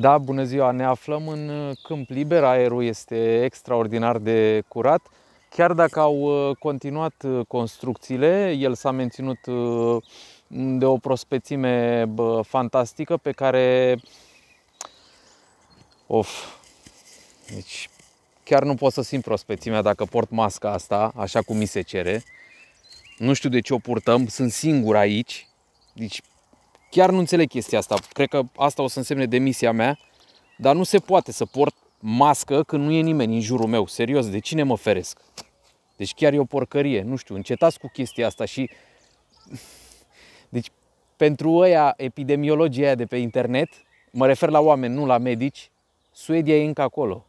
Da, bună ziua, ne aflăm în uh, câmp liber, aerul este extraordinar de curat. Chiar dacă au uh, continuat uh, construcțiile, el s-a menținut de o prospețime fantastică pe care... Of, deci chiar nu pot să simt prospețimea dacă port masca asta, așa cum mi se cere. Nu știu de ce o purtăm, sunt singur aici. Deci Chiar nu înțeleg chestia asta. Cred că asta o să însemne demisia mea. Dar nu se poate să port mască când nu e nimeni în jurul meu. Serios, de cine mă feresc? Deci chiar e o porcărie. Nu știu, încetați cu chestia asta și... Deci pentru ăia, epidemiologia de pe internet, mă refer la oameni, nu la medici, Suedia e încă acolo.